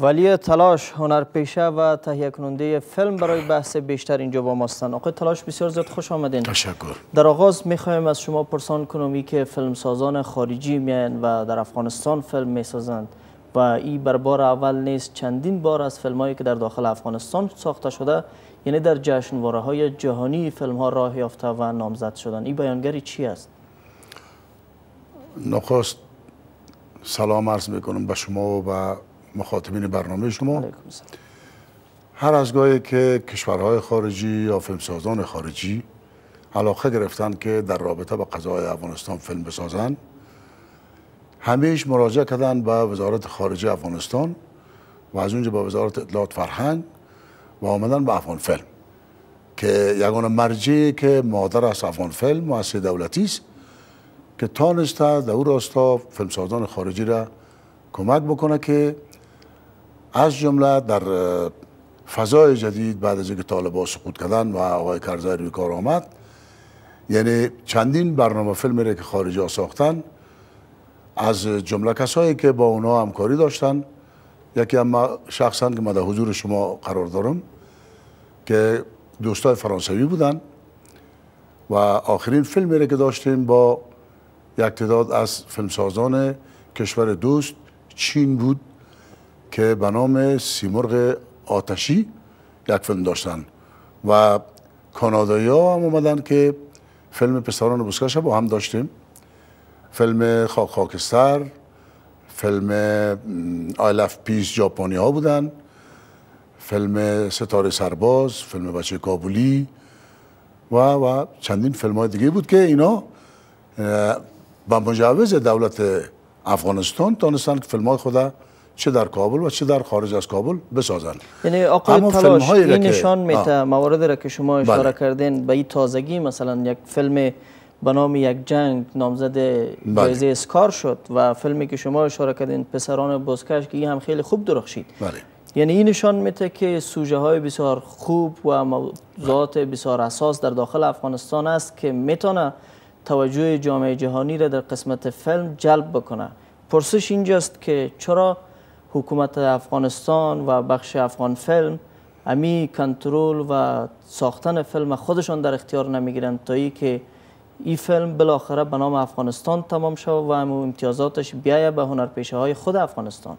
ولی تلاش هنرپیشه و تهیه کننده فیلم برای بحث بیشتر اینجا با ماستن آقای تلاش بسیار زیاد خوش آمدین تشکر در آغاز میخوایم از شما پرسان کنم ای که سازان خارجی میان و در افغانستان فیلم میسازند و ای بر بار اول نیست چندین بار از فیلم هایی که در داخل افغانستان ساخته شده یعنی در جشنواره های جهانی فیلم ها راه یافته و نامزد شدن این بیانگری چی است نخست سلام عرض میکنم به شما و به مخاطبین برنامه شما هر از گاهی که کشورهای خارجی یا فیلمسازان خارجی علاقه گرفتن که در رابطه با قضای افغانستان فیلم بسازن همیش مراجعه کردن به وزارت خارجه افغانستان و از اونجا به وزارت اطلاعات فرهنگ و آمدن به افغان فیلم که یکانه مرجعی که مادر از افغان فیلم مؤسسه دولتی است که تانسته در او راستا فیلمسازان خارجی را کمک بکنه که از جمله در فضای جدید بعد از اینکه طالبا سقوط کردن و آقای کارزاری روی کار آمد یعنی چندین برنامه فیلمی را که خارجی ها ساختن از جمله کسایی که با اونا همکاری داشتن یکی اما شخصا که من در حضور شما قرار دارم که دوستای فرانسوی بودن و آخرین فیلمی را که داشتیم با یک تعداد از فیلمسازان کشور دوست چین بود که به نام سیمرغ آتشی یک فیلم داشتن و کانادایی ها هم اومدن که فیلم پسران بسکش با هم داشتیم فیلم خاک خاکستر فیلم آی پیس ژاپنی ها بودن فیلم ستاره سرباز فیلم بچه کابولی و و چندین فیلم های دیگه بود که اینا به مجوز دولت افغانستان تانستن که فیلم های خود چه در کابل و چه در خارج از کابل بسازند یعنی آقای تلاش این نشان میته موارد را که شما اشاره بله. کردین به این تازگی مثلا یک فیلم به یک جنگ نامزد بله. جایزه اسکار شد و فیلمی که شما اشاره کردین پسران بوسکاش که این هم خیلی خوب درخشید بله. یعنی این نشان میده که سوژه های بسیار خوب و موضوعات بسیار اساس در داخل افغانستان است که میتونه توجه جامعه جهانی را در قسمت فیلم جلب بکنه پرسش اینجاست که چرا حکومت افغانستان و بخش افغان فلم امی کنترل و ساختن فلم خودشان در اختیار نمیگیرند تا ای که این فلم بالاخره به نام افغانستان تمام شود و امو امتیازاتش بیایه به هنرپیشه های خود افغانستان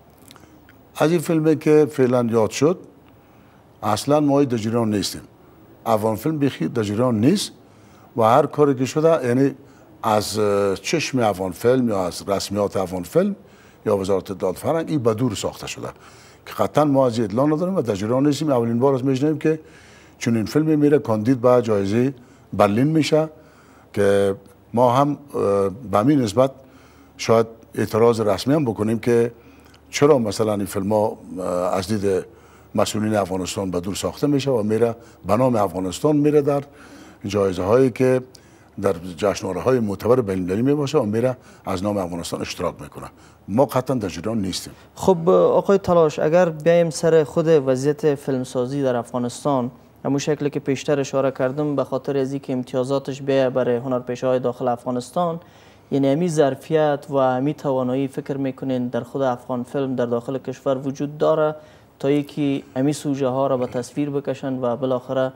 از این فیلمی که فعلا یاد شد اصلا ما در نیستیم افغان فیلم بخی در نیست و هر کاری که شده یعنی از چشم افغان فیلم یا از رسمیات افغان فیلم یا وزارت دادفرنگ این بدور ساخته شده که قطعا ما از اطلاع نداریم و تجربه نیستیم اولین بار از میشنیم که چون این فیلم میره کاندید به جایزه برلین میشه که ما هم به همین نسبت شاید اعتراض رسمی هم بکنیم که چرا مثلا این فیلم ها از دید مسئولین افغانستان به دور ساخته میشه و میره به نام افغانستان میره در جایزه هایی که در جشنواره های معتبر بین المللی باشه و میره از نام افغانستان اشتراک میکنه ما قطعا در جریان نیستیم خب آقای تلاش اگر بیایم سر خود وضعیت فیلمسازی در افغانستان همون شکلی که پیشتر اشاره کردم به خاطر از اینکه امتیازاتش بیه برای هنرپیشه های داخل افغانستان یعنی همی ظرفیت و همی توانایی فکر میکنین در خود افغان فیلم در داخل کشور وجود داره تا یکی امی سوژه ها را به تصویر بکشن و بالاخره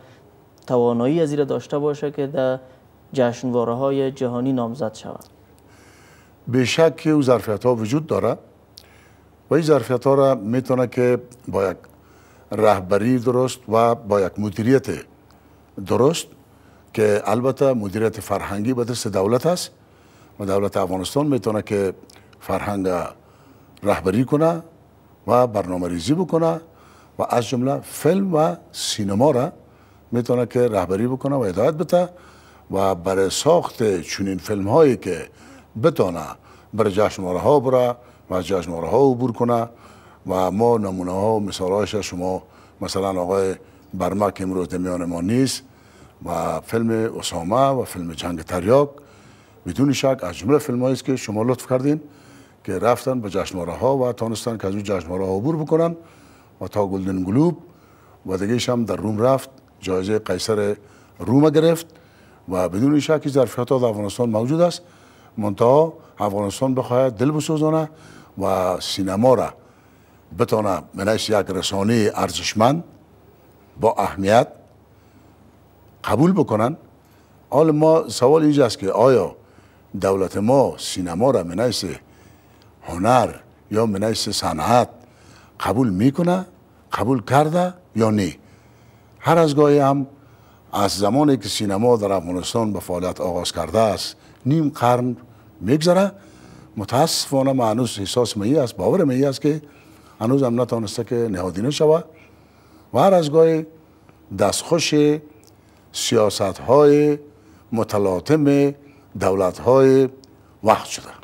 توانایی از داشته باشه که در جشنواره های جهانی نامزد شود به شک که او ظرفیت ها وجود داره و این ظرفیت ها را میتونه که با یک رهبری درست و با یک مدیریت درست که البته مدیریت فرهنگی به دست دولت است و دولت افغانستان میتونه که فرهنگ رهبری کنه و برنامه ریزی بکنه و از جمله فلم و سینما را میتونه که رهبری بکنه و هدایت بده و برای ساخت چنین فیلم هایی که بتانه بر جشنواره ها بره و جشنواره ها عبور کنه و ما نمونه ها و مثال هاش شما مثلا آقای برمک امروز دمیان ما نیست و فیلم اسامه و فیلم جنگ تریاک بدون شک از جمله فیلم که شما لطف کردین که رفتن به جشنواره ها و تانستن که از اون جشنواره ها عبور بکنن و تا گلدن گلوب و دیگه هم در روم رفت جایزه قیصر روم گرفت و بدون شک ظرفیت در افغانستان موجود است منتها افغانستان بخواهد دل بسوزانه و سینما را بتانه من یک رسانه ارزشمند با اهمیت قبول بکنن حال ما سوال اینجاست که آیا دولت ما سینما را من هنر یا من صنعت قبول میکنه قبول کرده یا نه هر از هم از زمانی که سینما در افغانستان به فعالیت آغاز کرده است نیم قرن میگذره متاسفانه ما هنوز احساس می است باور می است که هنوز هم نتانسته که نهادینه شود و هر از گاهی دستخوش سیاست های متلاطم دولت های وقت شده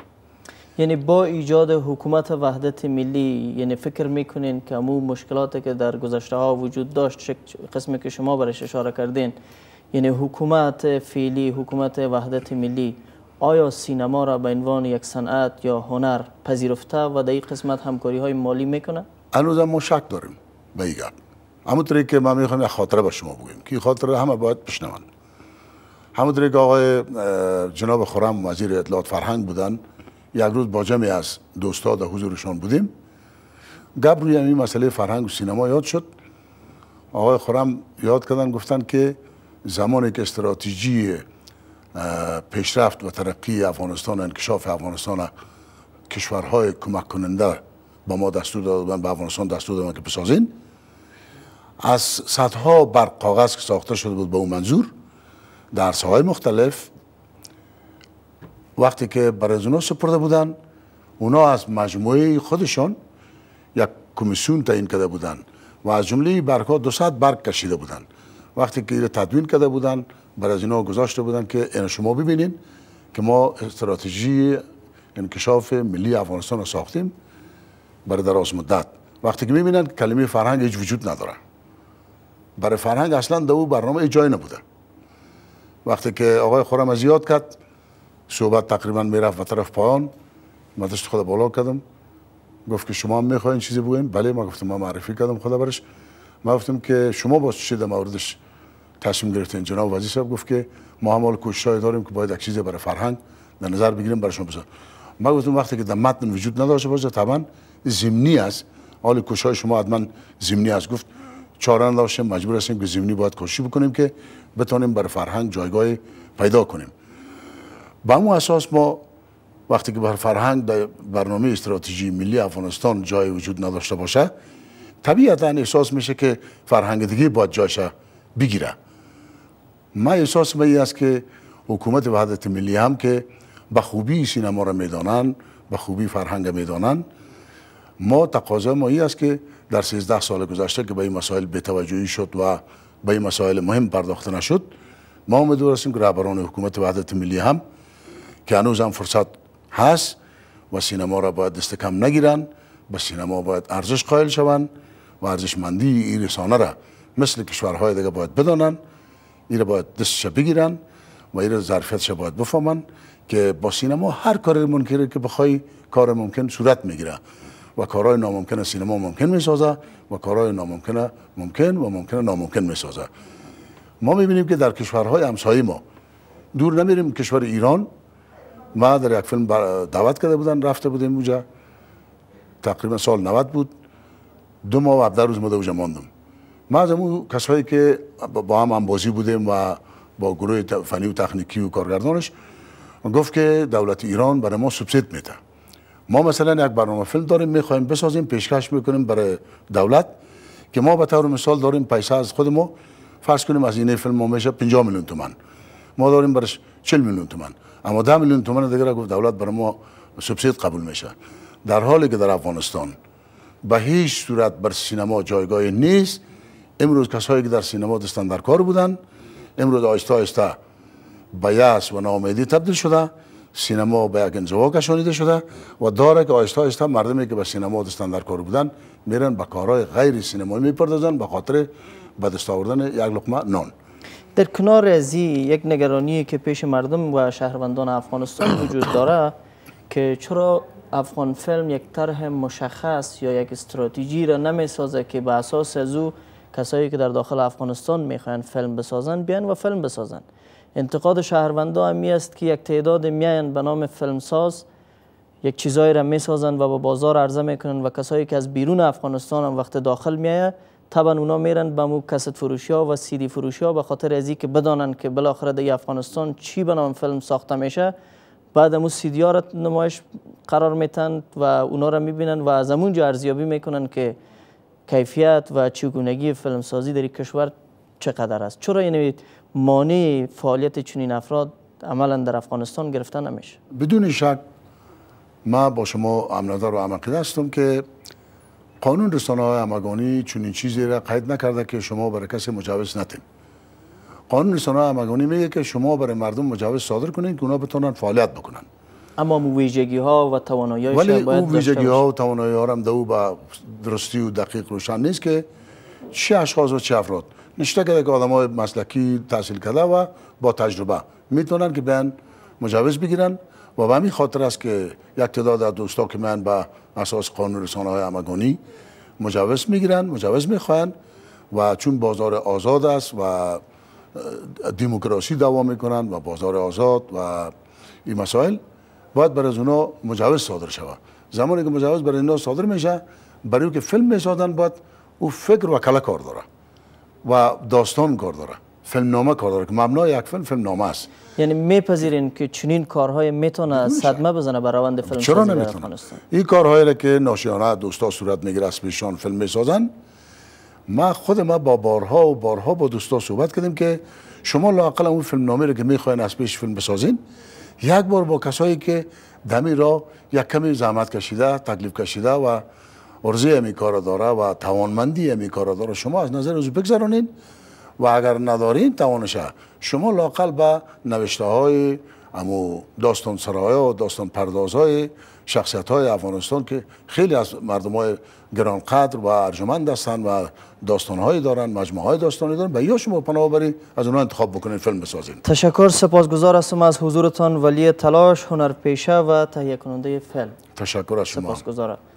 یعنی با ایجاد حکومت وحدت ملی یعنی فکر میکنین که مو مشکلاتی که در گذشته ها وجود داشت قسمی که شما برش اشاره کردین یعنی حکومت فعلی حکومت وحدت ملی آیا سینما را به عنوان یک صنعت یا هنر پذیرفته و در این قسمت همکاری های مالی میکنه؟ هنوز ما شک داریم به این گپ همونطوری که ما میخوایم خاطره به شما بگیم که خاطره همه باید که آقای جناب خورم وزیر اطلاعات فرهنگ بودن یک روز با جمعی از دوستا در حضورشان بودیم گب روی این مسئله فرهنگ و سینما یاد شد آقای خورم یاد کردن گفتن که زمانی که استراتژی پیشرفت و ترقی افغانستان و انکشاف افغانستان کشورهای کمک کننده با ما دستور دادن به افغانستان دستور دادن که بسازین از صدها بر کاغذ که ساخته شده بود به اون منظور در های مختلف وقتی که برای از سپرده بودن اونا از مجموعه خودشان یک کمیسیون تعیین کرده بودن و از جمله دو 200 برک کشیده بودن وقتی که اینو تدوین کرده بودن بر گذاشته بودن که اینو شما ببینین که ما استراتژی انکشاف ملی افغانستان رو ساختیم برای دراز مدت وقتی که میبینن کلمه فرهنگ هیچ وجود نداره برای فرهنگ اصلا در او برنامه جای نبوده وقتی که آقای خورم یاد کرد صحبت تقریبا میرفت و طرف پایان من داشت خدا بالا کردم گفت که شما هم میخواین چیزی بگوین بله ما گفتم ما معرفی کردم خدا برش ما گفتم که شما با چه موردش تصمیم گرفتین جناب وزیر صاحب گفت که ما هم حال کوشش داریم که باید یک چیزی برای فرهنگ در نظر بگیریم برای شما بزن ما گفتم وقتی که در متن وجود نداشته باشه طبعا زمینی است حال کوشش شما حتما زمینی است گفت چاره نداشتیم مجبور هستیم که زمینی باید کوشش بکنیم که بتونیم برای فرهنگ جایگاهی پیدا کنیم به اون اساس ما وقتی که بر فرهنگ در برنامه استراتژی ملی افغانستان جای وجود نداشته باشه طبیعتا احساس میشه که فرهنگ دیگه باید جایشه بگیره ما احساس می است که حکومت وحدت ملی هم که به خوبی سینما را میدانن به خوبی فرهنگ میدانن ما تقاضا ما است که در 13 سال گذشته که به این مسائل بتوجهی شد و به این مسائل مهم پرداخته نشد ما امیدوار هستیم که رهبران حکومت وحدت ملی هم که هنوز هم فرصت هست و سینما را باید دست کم نگیرن به سینما باید ارزش قائل شوند و ارزشمندی این رسانه را مثل کشورهای دیگه باید بدانن این را باید دستش بگیرن و این ظرفیتش باید بفهمن که با سینما هر کار ممکنه که بخوای کار ممکن صورت میگیره و کارهای ناممکن سینما ممکن میسازه و کارهای ناممکن ممکن و ممکن ناممکن میسازه ما میبینیم که در کشورهای همسایه ما دور نمیریم کشور ایران ما در یک فیلم دعوت کرده بودن رفته بودیم اونجا تقریبا سال 90 بود دو ماه و در روز مده اونجا ماندم ما از اون کسایی که با هم بازی بودیم و با گروه فنی و تکنیکی و کارگردانش گفت که دولت ایران برای ما سبسید میده ما مثلا یک برنامه فیلم داریم میخوایم بسازیم پیشکش میکنیم برای دولت که ما به طور مثال داریم پیسه از خود ما فرض کنیم از این فیلم ما میشه 50 میلیون تومان ما داریم برش 40 میلیون تومان اما ده میلیون تومن دیگر گفت دولت بر ما سبسید قبول میشه در حالی که در افغانستان به هیچ صورت بر سینما جایگاه نیست امروز کسایی که در سینما دستن در کار بودن امروز آیستا آیستا به و ناامیدی تبدیل شده سینما به یک انزوا کشانیده شده و داره که آیستا آیستا مردمی که به سینما دستن در کار بودن میرن به کارهای غیر سینمایی میپردازن به خاطر به دست آوردن یک لقمه نان در کنار از یک نگرانی که پیش مردم و شهروندان افغانستان وجود داره که چرا افغان فلم یک طرح مشخص یا یک استراتژی را نمی که به اساس از او کسایی که در داخل افغانستان میخواین فلم بسازن بیان و فلم بسازن انتقاد شهروندان همی است که یک تعداد میان به نام فیلمساز یک چیزایی را میسازن و به با بازار عرضه میکنن و کسایی که از بیرون افغانستان هم وقت داخل میایه طبعا اونا میرن به مو کست فروشی ها و سیدی فروشی ها به خاطر ازی که بدانن که بالاخره در افغانستان چی به نام فیلم ساخته میشه بعد امو سیدی ها را نمایش قرار میتن و اونا را میبینن و از جا ارزیابی میکنن که کیفیت و چگونگی فیلم سازی در کشور چقدر است چرا این یعنی مانع فعالیت چنین افراد عملا در افغانستان گرفته نمیشه بدون شک ما با شما هم نظر و هم هستم که قانون رسانه های همگانی چنین چیزی را قید نکرده که شما برای کسی مجوز نتیم قانون رسانه های همگانی میگه که شما برای مردم مجوز صادر کنید که اونا بتونن فعالیت بکنن اما ویژگی ها و توانایی ها ولی اون ویژگی ها و توانایی ها هم دو به درستی و دقیق روشن نیست که چه اشخاص و چه افراد نشته کرده که آدم های مسلکی تحصیل کرده و با تجربه میتونن که بیان مجوز بگیرن و به همین خاطر است که یک تعداد از دوستا که من به اساس قانون رسانه های همگانی مجوز میگیرن مجوز میخواین و چون بازار آزاد است و دموکراسی دوام میکنن و بازار آزاد و این مسائل باید برای از اونا مجوز صادر شود زمانی که مجوز برای اینا صادر میشه برای که فیلم میسازن باید او فکر و کله کار داره و داستان کار داره نامه کار داره که مبنای یک فیلم نامه است یعنی میپذیرین که چنین کارهای میتونه صدمه بزنه بر روند فیلم چرا نمیتونه این کارهایی که ناشیانه دوستا صورت میگیره اسمشان فیلم میسازن ما خود ما با بارها و بارها با دوستا صحبت کردیم که شما لاقل اون نامه رو که میخواین از پیش فیلم بسازین یک بار با کسایی که دمی را یک کمی زحمت کشیده تکلیف کشیده و ارزی میکاره داره و توانمندی می کار داره شما از نظر از بگذارونین و اگر ندارین توانشه شما لاقل به نوشته های امو داستان سرای و داستان پرداز های شخصیت های افغانستان که خیلی از مردم های گرانقدر و ارجمند هستند و داستان دارن مجموعه های داستانی دارن و یا شما پناه برید از اونها انتخاب بکنین فیلم بسازید تشکر سپاسگزار هستم از حضورتان ولی تلاش هنرپیشه و تهیه کننده فیلم تشکر از شما سپاسگزارم